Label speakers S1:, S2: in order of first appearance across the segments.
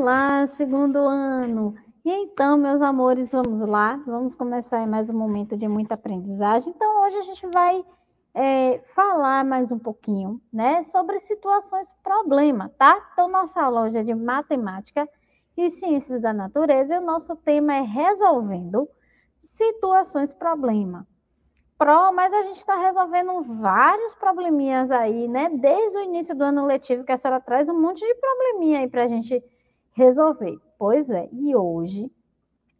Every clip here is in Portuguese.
S1: Olá, segundo ano! E então, meus amores, vamos lá, vamos começar mais um momento de muita aprendizagem. Então, hoje a gente vai é, falar mais um pouquinho, né, sobre situações problema, tá? Então, nossa aula hoje é de matemática e ciências da natureza e o nosso tema é resolvendo situações problema. Pro, mas a gente está resolvendo vários probleminhas aí, né? Desde o início do ano letivo, que a senhora traz um monte de probleminha aí para a gente resolver. Pois é, e hoje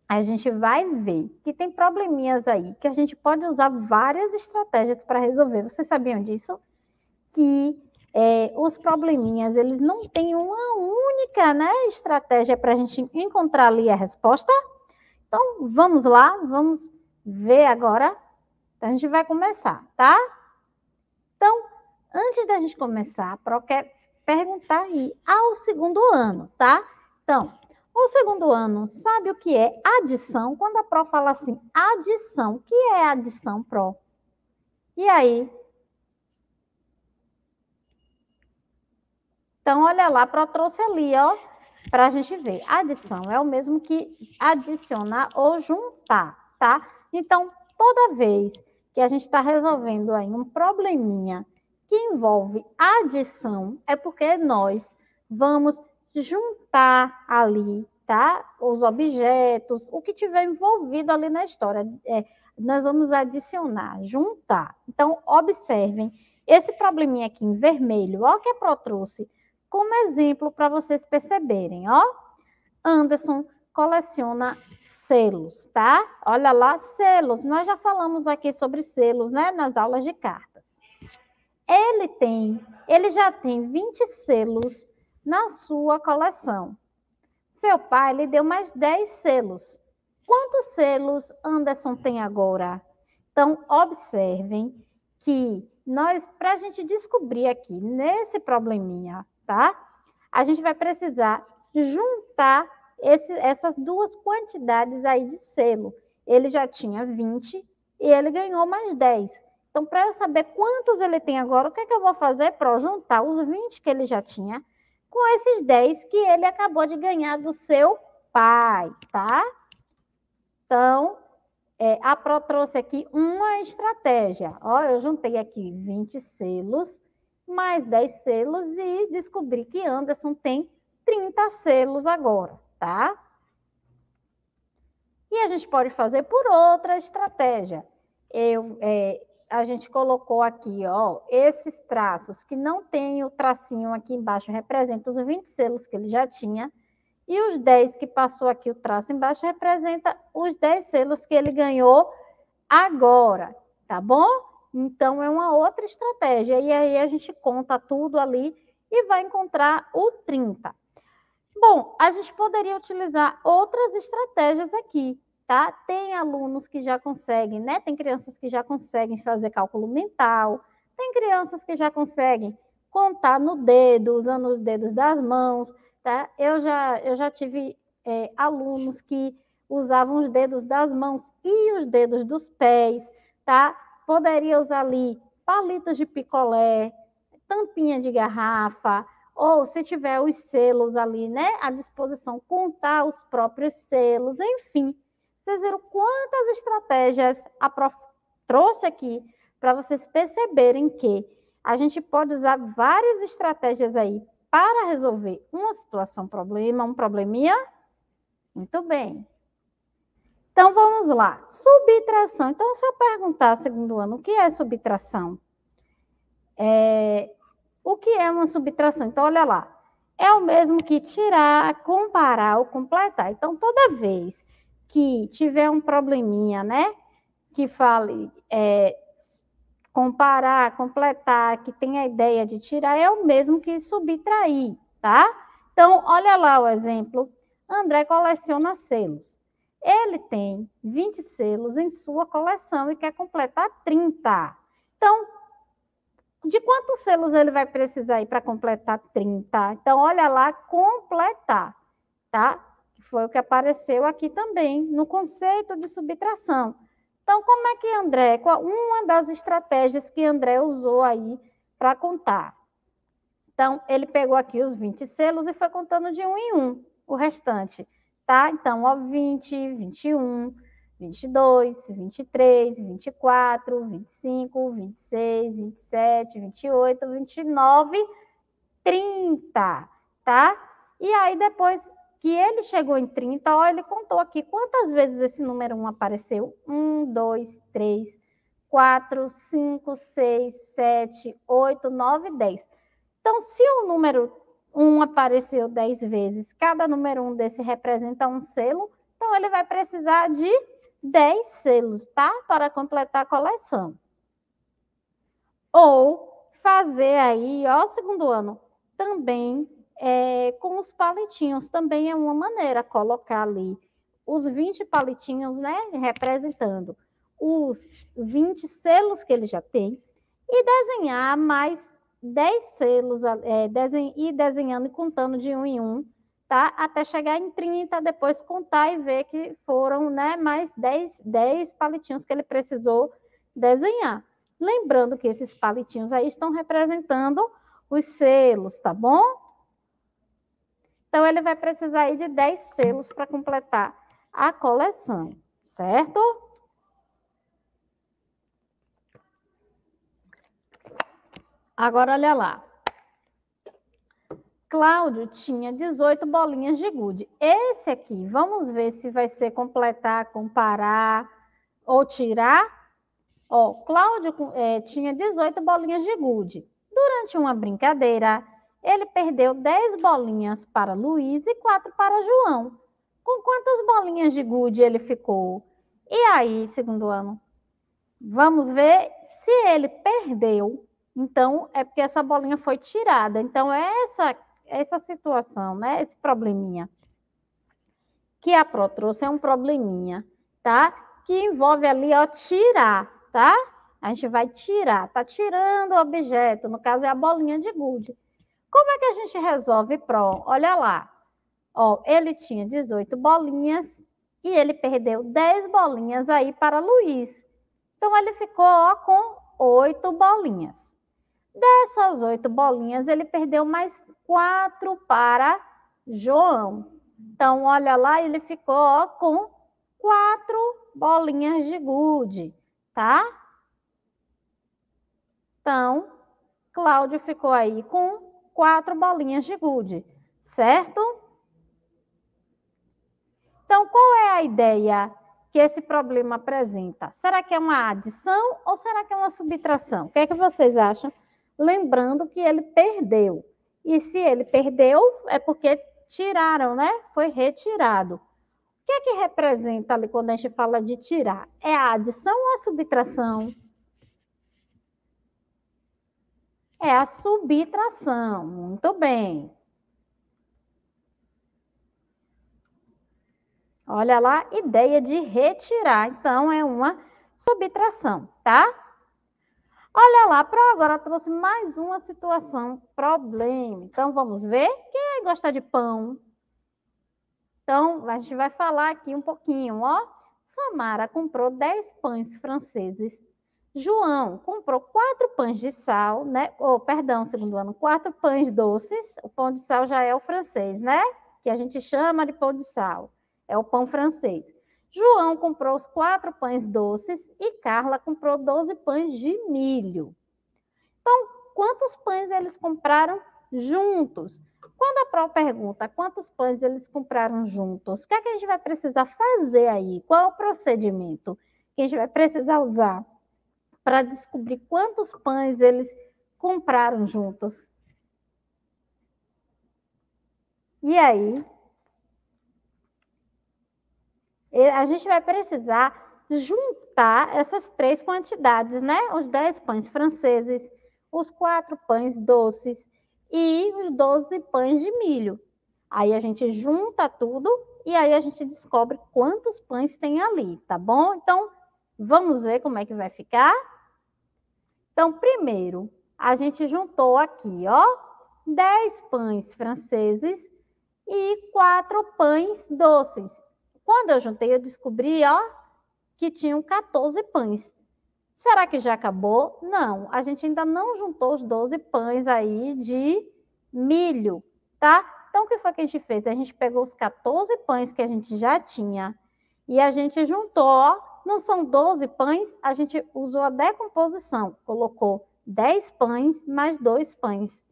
S1: a gente vai ver que tem probleminhas aí que a gente pode usar várias estratégias para resolver. Vocês sabiam disso? Que é, os probleminhas eles não têm uma única né, estratégia para a gente encontrar ali a resposta. Então vamos lá, vamos ver agora. Então, a gente vai começar, tá? Então, antes da gente começar, quero perguntar aí ao segundo ano, tá? Então, o segundo ano sabe o que é adição? Quando a PRO fala assim, adição, o que é adição PRO? E aí? Então, olha lá, PRO trouxe ali, ó, para a gente ver. Adição é o mesmo que adicionar ou juntar, tá? Então, toda vez que a gente está resolvendo aí um probleminha que envolve adição, é porque nós vamos juntar ali, tá? Os objetos, o que tiver envolvido ali na história. É, nós vamos adicionar, juntar. Então, observem esse probleminha aqui em vermelho, ó, que a Pro trouxe como exemplo para vocês perceberem, ó. Anderson coleciona selos, tá? Olha lá, selos. Nós já falamos aqui sobre selos, né, nas aulas de cartas. Ele tem, ele já tem 20 selos na sua coleção. Seu pai lhe deu mais 10 selos. Quantos selos Anderson tem agora? Então, observem que nós, para a gente descobrir aqui nesse probleminha, tá? A gente vai precisar juntar esse, essas duas quantidades aí de selo. Ele já tinha 20 e ele ganhou mais 10. Então, para eu saber quantos ele tem agora, o que, é que eu vou fazer? Pro juntar os 20 que ele já tinha com esses 10 que ele acabou de ganhar do seu pai, tá? Então, é, a Pro trouxe aqui uma estratégia. Ó, eu juntei aqui 20 selos, mais 10 selos e descobri que Anderson tem 30 selos agora, tá? E a gente pode fazer por outra estratégia. Eu, é, a gente colocou aqui, ó, esses traços que não tem o tracinho aqui embaixo, representa os 20 selos que ele já tinha, e os 10 que passou aqui o traço embaixo representa os 10 selos que ele ganhou agora, tá bom? Então é uma outra estratégia. E aí a gente conta tudo ali e vai encontrar o 30. Bom, a gente poderia utilizar outras estratégias aqui, tá? Tem alunos que já conseguem, né? Tem crianças que já conseguem fazer cálculo mental, tem crianças que já conseguem contar no dedo, usando os dedos das mãos, tá? Eu já, eu já tive é, alunos que usavam os dedos das mãos e os dedos dos pés, tá? Poderia usar ali palitos de picolé, tampinha de garrafa, ou se tiver os selos ali, né, à disposição, contar os próprios selos, enfim, vocês viram quantas estratégias a prof trouxe aqui para vocês perceberem que a gente pode usar várias estratégias aí para resolver uma situação, problema, um probleminha. Muito bem. Então vamos lá. Subtração. Então, se eu perguntar, segundo ano, o que é subtração? É... O que é uma subtração? Então, olha lá. É o mesmo que tirar, comparar ou completar. Então, toda vez que tiver um probleminha, né? Que fale é, comparar, completar, que tenha a ideia de tirar, é o mesmo que subtrair, tá? Então, olha lá o exemplo. André coleciona selos. Ele tem 20 selos em sua coleção e quer completar 30. Então, de quantos selos ele vai precisar aí para completar 30? Então, olha lá, completar, tá? Foi o que apareceu aqui também, no conceito de subtração. Então, como é que André, qual, uma das estratégias que André usou aí para contar? Então, ele pegou aqui os 20 selos e foi contando de um em um o restante, tá? Então, ó, 20, 21, 22, 23, 24, 25, 26, 27, 28, 29, 30, tá? E aí depois que ele chegou em 30, ó, ele contou aqui quantas vezes esse número 1 apareceu. 1, 2, 3, 4, 5, 6, 7, 8, 9, 10. Então, se o número 1 apareceu 10 vezes, cada número 1 desse representa um selo, então ele vai precisar de 10 selos, tá? Para completar a coleção. Ou fazer aí, ó, segundo ano, também é, com os palitinhos também é uma maneira colocar ali os 20 palitinhos, né, representando os 20 selos que ele já tem e desenhar mais 10 selos é, e desenhando e contando de um em um, tá? Até chegar em 30, depois contar e ver que foram, né, mais 10, 10 palitinhos que ele precisou desenhar. Lembrando que esses palitinhos aí estão representando os selos, tá bom? Então, ele vai precisar aí de 10 selos para completar a coleção, certo? Agora, olha lá. Cláudio tinha 18 bolinhas de gude. Esse aqui, vamos ver se vai ser completar, comparar ou tirar. Ó, Cláudio é, tinha 18 bolinhas de gude. Durante uma brincadeira, ele perdeu 10 bolinhas para Luiz e 4 para João. Com quantas bolinhas de gude ele ficou? E aí, segundo ano? Vamos ver se ele perdeu. Então, é porque essa bolinha foi tirada. Então, é essa essa situação, né? Esse probleminha que a Pro trouxe é um probleminha, tá? Que envolve ali, ó, tirar, tá? A gente vai tirar, tá tirando o objeto, no caso é a bolinha de gude. Como é que a gente resolve pró? Olha lá. Ó, ele tinha 18 bolinhas e ele perdeu 10 bolinhas aí para Luiz. Então, ele ficou ó, com 8 bolinhas. Dessas 8 bolinhas, ele perdeu mais 4 para João. Então, olha lá, ele ficou ó, com 4 bolinhas de gude, tá? Então, Cláudio ficou aí com quatro bolinhas de gude, certo? Então, qual é a ideia que esse problema apresenta? Será que é uma adição ou será que é uma subtração? O que é que vocês acham? Lembrando que ele perdeu. E se ele perdeu, é porque tiraram, né? Foi retirado. O que é que representa ali quando a gente fala de tirar? É a adição ou a subtração? É a subtração. Muito bem. Olha lá, ideia de retirar. Então, é uma subtração, tá? Olha lá, para agora trouxe mais uma situação, problema. Então, vamos ver. Quem gosta de pão? Então, a gente vai falar aqui um pouquinho, ó. Samara comprou 10 pães franceses João comprou quatro pães de sal, né? Ou, oh, perdão, segundo ano, quatro pães doces. O pão de sal já é o francês, né? Que a gente chama de pão de sal. É o pão francês. João comprou os quatro pães doces e Carla comprou 12 pães de milho. Então, quantos pães eles compraram juntos? Quando a Pro pergunta quantos pães eles compraram juntos, o que, é que a gente vai precisar fazer aí? Qual é o procedimento que a gente vai precisar usar? para descobrir quantos pães eles compraram juntos. E aí, a gente vai precisar juntar essas três quantidades, né? Os 10 pães franceses, os quatro pães doces e os 12 pães de milho. Aí a gente junta tudo e aí a gente descobre quantos pães tem ali, tá bom? Então, vamos ver como é que vai ficar. Então, primeiro, a gente juntou aqui, ó, 10 pães franceses e quatro pães doces. Quando eu juntei, eu descobri, ó, que tinham 14 pães. Será que já acabou? Não, a gente ainda não juntou os 12 pães aí de milho, tá? Então, o que foi que a gente fez? A gente pegou os 14 pães que a gente já tinha e a gente juntou, ó, não são 12 pães, a gente usou a decomposição, colocou 10 pães mais 2 pães.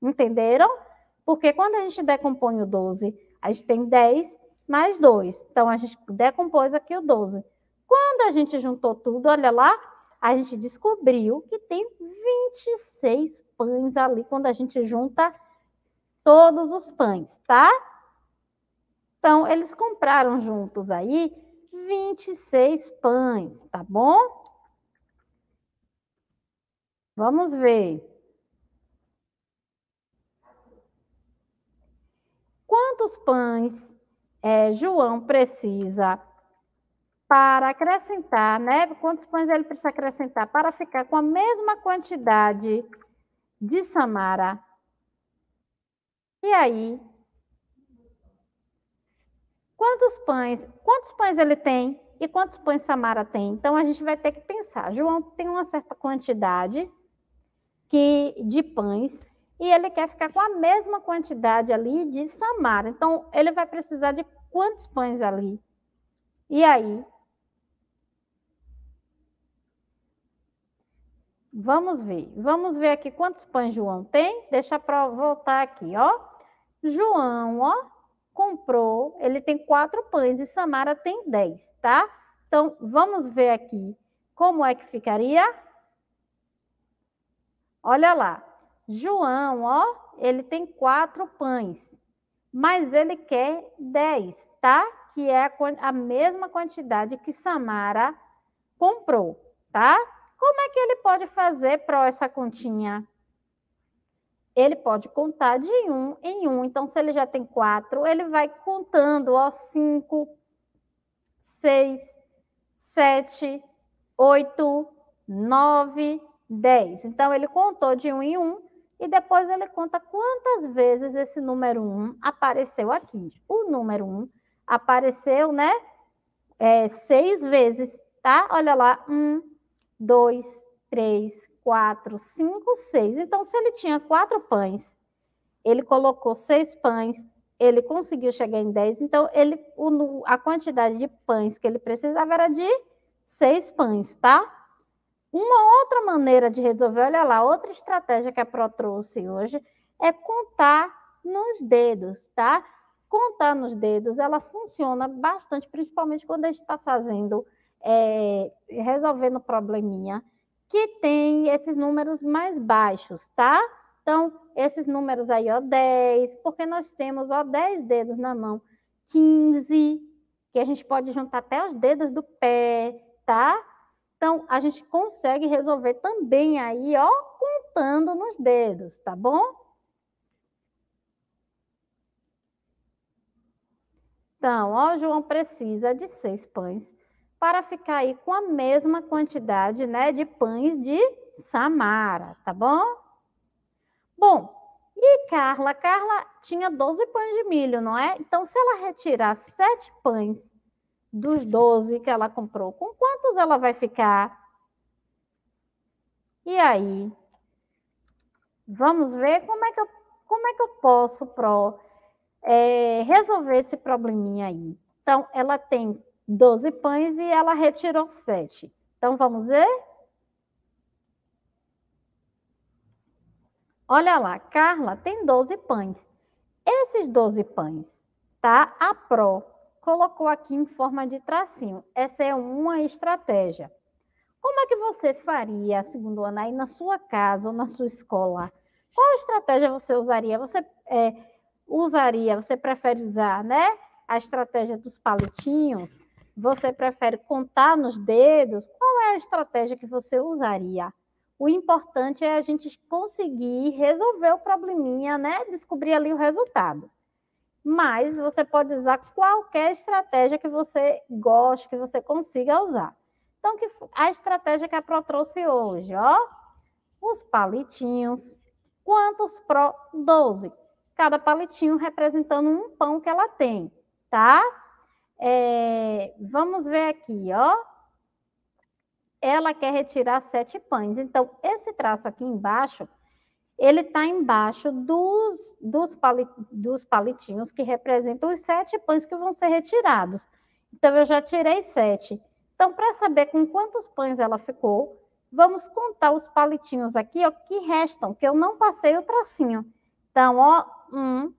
S1: Entenderam? Porque quando a gente decompõe o 12, a gente tem 10 mais 2. Então, a gente decompôs aqui o 12. Quando a gente juntou tudo, olha lá, a gente descobriu que tem 26 pães ali quando a gente junta todos os pães, tá? Então, eles compraram juntos aí 26 pães, tá bom? Vamos ver. Quantos pães é, João precisa para acrescentar, né? Quantos pães ele precisa acrescentar para ficar com a mesma quantidade de Samara? E aí, Quantos pães? Quantos pães ele tem? E quantos pães Samara tem? Então a gente vai ter que pensar. João tem uma certa quantidade que de pães e ele quer ficar com a mesma quantidade ali de Samara. Então ele vai precisar de quantos pães ali? E aí? Vamos ver. Vamos ver aqui quantos pães João tem. Deixa para voltar aqui, ó. João, ó, comprou, ele tem quatro pães e Samara tem dez, tá? Então, vamos ver aqui como é que ficaria. Olha lá. João, ó, ele tem quatro pães, mas ele quer dez, tá? Que é a mesma quantidade que Samara comprou, tá? Como é que ele pode fazer para essa continha? ele pode contar de um em um. Então, se ele já tem quatro, ele vai contando, ó, cinco, seis, sete, oito, nove, dez. Então, ele contou de um em um e depois ele conta quantas vezes esse número um apareceu aqui. O número um apareceu, né? É, seis vezes, tá? Olha lá, um, dois, três, quatro, cinco, seis. Então, se ele tinha quatro pães, ele colocou seis pães, ele conseguiu chegar em dez. Então, ele, o, a quantidade de pães que ele precisava era de seis pães, tá? Uma outra maneira de resolver, olha lá, outra estratégia que a Pro trouxe hoje é contar nos dedos, tá? Contar nos dedos, ela funciona bastante, principalmente quando a gente está fazendo, é, resolvendo probleminha que tem esses números mais baixos, tá? Então, esses números aí, ó, 10, porque nós temos, ó, 10 dedos na mão, 15, que a gente pode juntar até os dedos do pé, tá? Então, a gente consegue resolver também aí, ó, contando nos dedos, tá bom? Então, ó, João precisa de seis pães para ficar aí com a mesma quantidade né, de pães de Samara, tá bom? Bom, e Carla? Carla tinha 12 pães de milho, não é? Então, se ela retirar 7 pães dos 12 que ela comprou, com quantos ela vai ficar? E aí? Vamos ver como é que eu, como é que eu posso pro, é, resolver esse probleminha aí. Então, ela tem 12 pães e ela retirou 7. Então vamos ver? Olha lá, Carla tem 12 pães. Esses 12 pães, tá? A Pro colocou aqui em forma de tracinho. Essa é uma estratégia. Como é que você faria, segundo Ana, aí na sua casa ou na sua escola? Qual estratégia você usaria? Você é, usaria, você prefere usar, né? A estratégia dos palitinhos, você prefere contar nos dedos? Qual é a estratégia que você usaria? O importante é a gente conseguir resolver o probleminha, né? Descobrir ali o resultado. Mas você pode usar qualquer estratégia que você goste, que você consiga usar. Então, que a estratégia que a Pro trouxe hoje, ó, os palitinhos. Quantos Pro? 12. Cada palitinho representando um pão que ela tem, tá? É, vamos ver aqui, ó. Ela quer retirar sete pães. Então, esse traço aqui embaixo, ele está embaixo dos, dos, pali, dos palitinhos que representam os sete pães que vão ser retirados. Então, eu já tirei sete. Então, para saber com quantos pães ela ficou, vamos contar os palitinhos aqui, ó, que restam, que eu não passei o tracinho. Então, ó, um,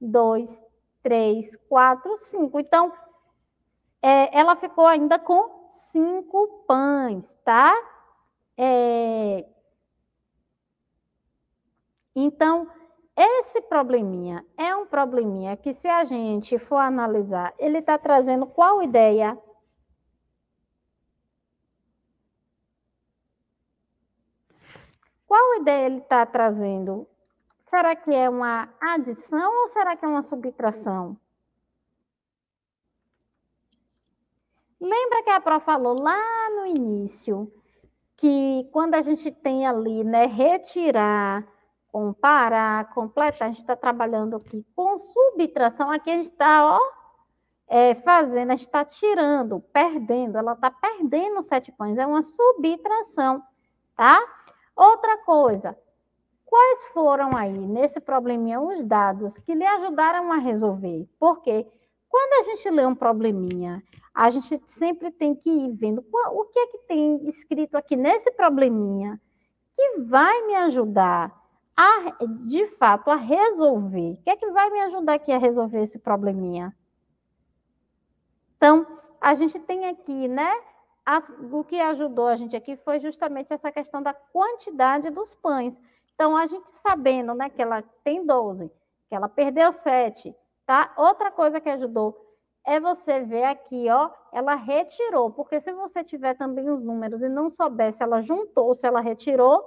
S1: dois, três, quatro, cinco. Então, é, ela ficou ainda com cinco pães, tá? É... Então, esse probleminha é um probleminha que, se a gente for analisar, ele está trazendo qual ideia? Qual ideia ele está trazendo? Será que é uma adição ou será que é uma subtração? Lembra que a Pro falou lá no início que quando a gente tem ali, né, retirar, comparar, completar, a gente está trabalhando aqui com subtração, aqui a gente está, ó, é, fazendo, a gente está tirando, perdendo, ela está perdendo sete pães, é uma subtração, tá? Outra coisa, quais foram aí, nesse probleminha, os dados que lhe ajudaram a resolver? Porque quando a gente lê um probleminha, a gente sempre tem que ir vendo o que é que tem escrito aqui nesse probleminha que vai me ajudar a, de fato, a resolver. O que é que vai me ajudar aqui a resolver esse probleminha? Então, a gente tem aqui, né? As, o que ajudou a gente aqui foi justamente essa questão da quantidade dos pães. Então, a gente sabendo né, que ela tem 12, que ela perdeu 7, tá? Outra coisa que ajudou é você ver aqui, ó, ela retirou, porque se você tiver também os números e não souber se ela juntou, se ela retirou,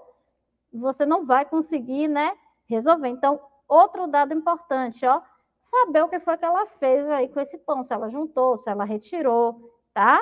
S1: você não vai conseguir, né, resolver. Então, outro dado importante, ó, saber o que foi que ela fez aí com esse pão, se ela juntou, se ela retirou, tá?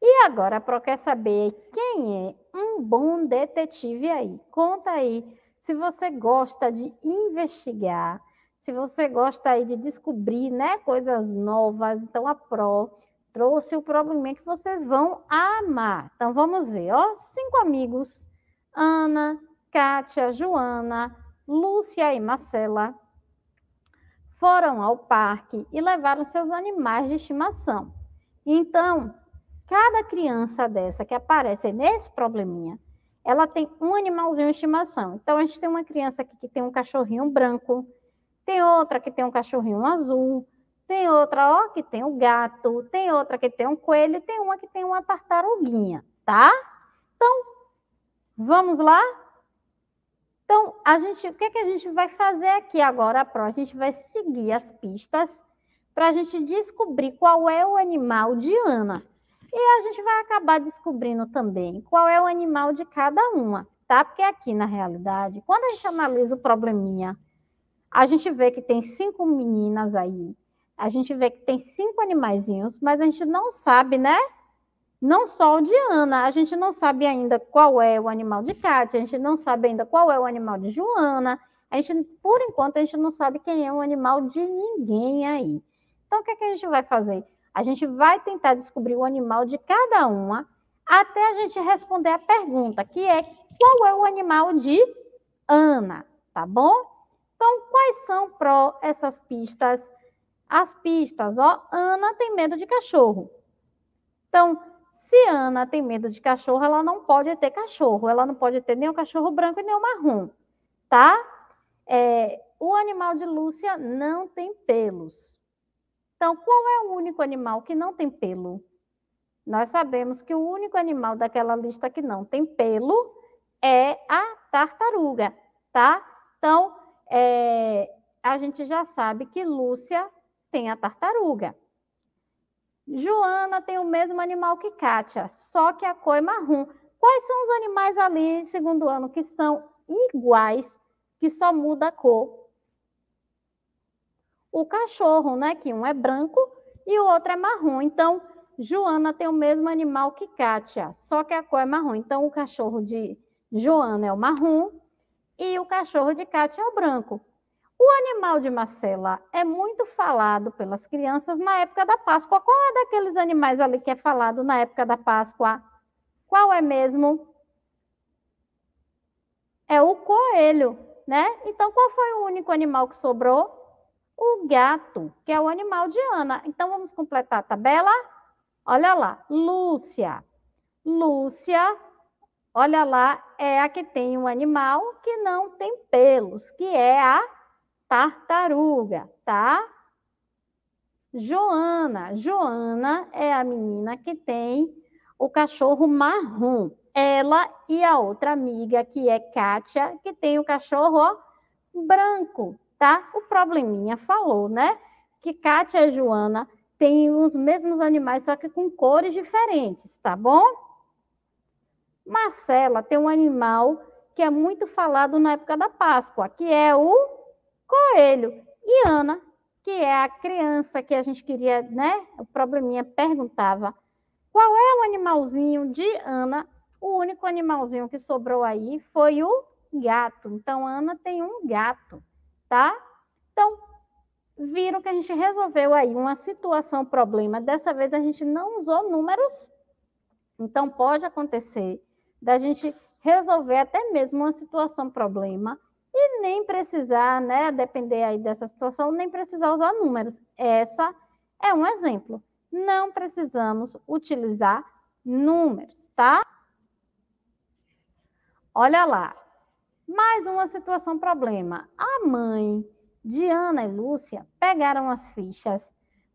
S1: E agora, para quer saber quem é um bom detetive aí. Conta aí se você gosta de investigar, se você gosta aí de descobrir, né, coisas novas. Então a Pro trouxe o problema que vocês vão amar. Então vamos ver, ó, cinco amigos: Ana, Kátia, Joana, Lúcia e Marcela foram ao parque e levaram seus animais de estimação. Então, Cada criança dessa que aparece nesse probleminha, ela tem um animalzinho de estimação. Então, a gente tem uma criança aqui que tem um cachorrinho branco, tem outra que tem um cachorrinho azul, tem outra, ó, que tem um gato, tem outra que tem um coelho, tem uma que tem uma tartaruguinha, tá? Então, vamos lá? Então, a gente, o que, é que a gente vai fazer aqui agora, Pro? A gente vai seguir as pistas para a gente descobrir qual é o animal de Ana. E a gente vai acabar descobrindo também qual é o animal de cada uma, tá? Porque aqui, na realidade, quando a gente analisa o probleminha, a gente vê que tem cinco meninas aí, a gente vê que tem cinco animaizinhos, mas a gente não sabe, né? Não só o de Ana, a gente não sabe ainda qual é o animal de Kátia, a gente não sabe ainda qual é o animal de Joana, a gente, por enquanto, a gente não sabe quem é o animal de ninguém aí. Então, o que, é que a gente vai fazer? A gente vai tentar descobrir o animal de cada uma até a gente responder a pergunta, que é qual é o animal de Ana, tá bom? Então, quais são pró essas pistas? As pistas, ó, Ana tem medo de cachorro. Então, se Ana tem medo de cachorro, ela não pode ter cachorro. Ela não pode ter nem o cachorro branco e nem o marrom, tá? É, o animal de Lúcia não tem pelos. Então, qual é o único animal que não tem pelo? Nós sabemos que o único animal daquela lista que não tem pelo é a tartaruga, tá? Então, é, a gente já sabe que Lúcia tem a tartaruga. Joana tem o mesmo animal que Kátia, só que a cor é marrom. Quais são os animais ali, segundo ano, que são iguais, que só muda a cor? o cachorro, né? Que um é branco e o outro é marrom. Então, Joana tem o mesmo animal que Kátia, só que a cor é marrom. Então, o cachorro de Joana é o marrom e o cachorro de Kátia é o branco. O animal de Marcela é muito falado pelas crianças na época da Páscoa. Qual é daqueles animais ali que é falado na época da Páscoa? Qual é mesmo? É o coelho, né? Então, qual foi o único animal que sobrou? o gato, que é o animal de Ana. Então, vamos completar a tabela? Olha lá, Lúcia. Lúcia, olha lá, é a que tem um animal que não tem pelos, que é a tartaruga, tá? Joana. Joana é a menina que tem o cachorro marrom. Ela e a outra amiga, que é Kátia, que tem o cachorro branco, tá? O probleminha falou, né? Que Kátia e Joana têm os mesmos animais, só que com cores diferentes, tá bom? Marcela tem um animal que é muito falado na época da Páscoa, que é o coelho. E Ana, que é a criança que a gente queria, né? O probleminha perguntava: qual é o animalzinho de Ana? O único animalzinho que sobrou aí foi o gato. Então, Ana tem um gato tá? Então, viram que a gente resolveu aí uma situação, problema. Dessa vez a gente não usou números. Então, pode acontecer da gente resolver até mesmo uma situação, problema, e nem precisar, né, depender aí dessa situação, nem precisar usar números. Essa é um exemplo. Não precisamos utilizar números, tá? Olha lá, mais uma situação problema. A mãe de Ana e Lúcia pegaram as fichas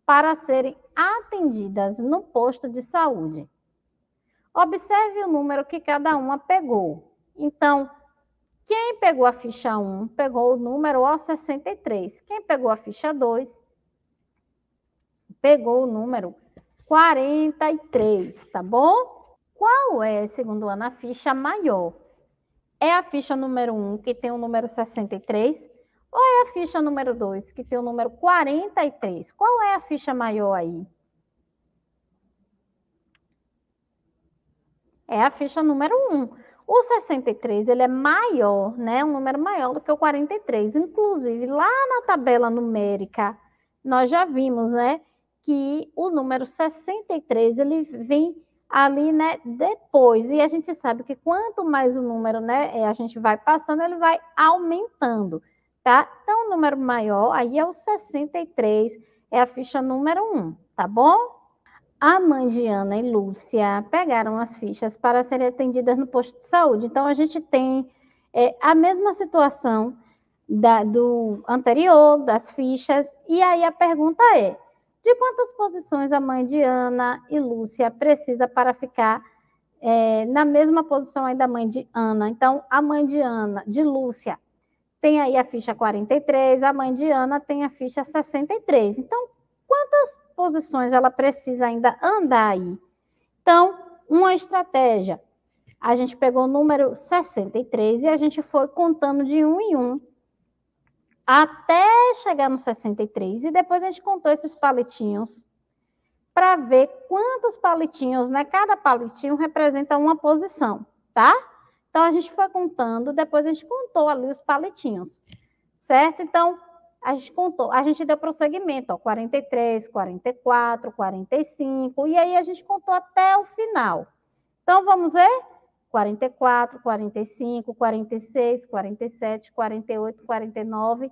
S1: para serem atendidas no posto de saúde. Observe o número que cada uma pegou. Então, quem pegou a ficha 1 pegou o número O63. Quem pegou a ficha 2 pegou o número 43, tá bom? Qual é, segundo Ana, a ficha maior? É a ficha número 1, que tem o número 63, ou é a ficha número 2, que tem o número 43? Qual é a ficha maior aí? É a ficha número 1. O 63, ele é maior, né? Um número maior do que o 43. Inclusive, lá na tabela numérica, nós já vimos, né? Que o número 63, ele vem ali, né, depois. E a gente sabe que quanto mais o número, né, eh, a gente vai passando, ele vai aumentando, tá? Então, o número maior aí é o 63, é a ficha número 1, tá bom? A mãe de Ana e Lúcia pegaram as fichas para serem atendidas no posto de saúde. Então, a gente tem é, a mesma situação da, do anterior, das fichas, e aí a pergunta é: de quantas posições a mãe de Ana e Lúcia precisa para ficar é, na mesma posição aí da mãe de Ana? Então, a mãe de Ana, de Lúcia, tem aí a ficha 43, a mãe de Ana tem a ficha 63. Então, quantas posições ela precisa ainda andar aí? Então, uma estratégia. A gente pegou o número 63 e a gente foi contando de um em um até chegar nos 63 e depois a gente contou esses palitinhos para ver quantos palitinhos, né? Cada palitinho representa uma posição, tá? Então a gente foi contando, depois a gente contou ali os palitinhos, certo? Então a gente contou, a gente deu prosseguimento, ó, 43, 44, 45, e aí a gente contou até o final. Então vamos ver? 44, 45, 46, 47, 48, 49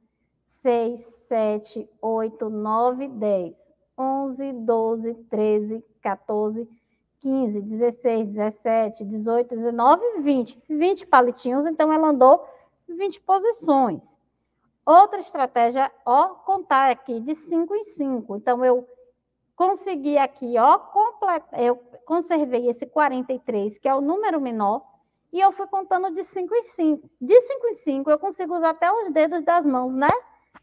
S1: 6, 7, 8, 9, 10, 11, 12, 13, 14, 15, 16, 17, 18, 19, 20. 20 palitinhos, então ela andou 20 posições. Outra estratégia, ó, contar aqui de 5 em 5. Então, eu consegui aqui, ó, completar, eu conservei esse 43, que é o número menor, e eu fui contando de 5 em 5. De 5 em 5, eu consigo usar até os dedos das mãos, né?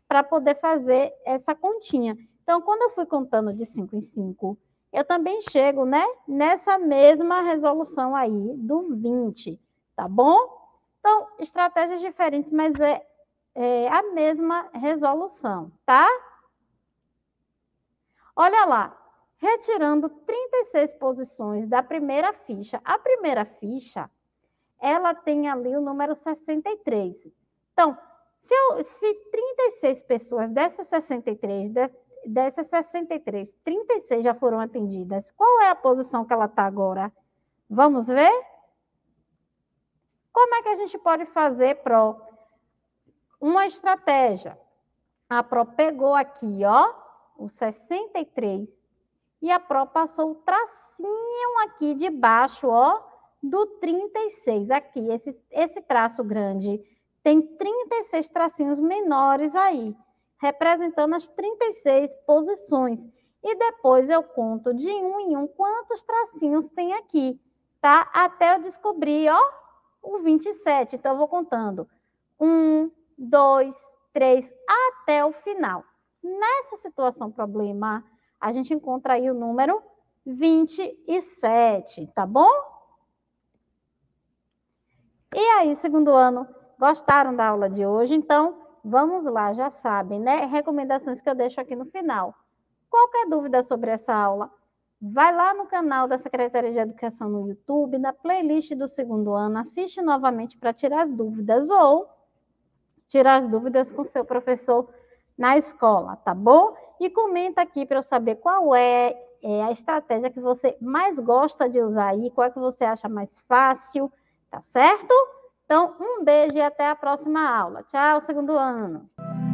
S1: para poder fazer essa continha. Então, quando eu fui contando de 5 em 5, eu também chego, né, nessa mesma resolução aí do 20, tá bom? Então, estratégias diferentes, mas é, é a mesma resolução, tá? Olha lá, retirando 36 posições da primeira ficha. A primeira ficha, ela tem ali o número 63. Então, se, eu, se 36 pessoas dessas 63, dessas 63, 36 já foram atendidas, qual é a posição que ela está agora? Vamos ver? Como é que a gente pode fazer, Pro? Uma estratégia. A Pro pegou aqui, ó, o 63, e a Pro passou o tracinho aqui de baixo, ó, do 36. Aqui, esse, esse traço grande tem 36 tracinhos menores aí, representando as 36 posições. E depois eu conto de um em um quantos tracinhos tem aqui, tá? Até eu descobrir, ó, o 27. Então eu vou contando. Um, dois, três, até o final. Nessa situação problema, a gente encontra aí o número 27, tá bom? E aí, segundo ano, Gostaram da aula de hoje? Então, vamos lá, já sabem, né? Recomendações que eu deixo aqui no final. Qualquer dúvida sobre essa aula, vai lá no canal da Secretaria de Educação no YouTube, na playlist do segundo ano, assiste novamente para tirar as dúvidas ou tirar as dúvidas com seu professor na escola, tá bom? E comenta aqui para eu saber qual é, é, a estratégia que você mais gosta de usar aí, qual é que você acha mais fácil, tá certo? Então, um beijo e até a próxima aula. Tchau, segundo ano.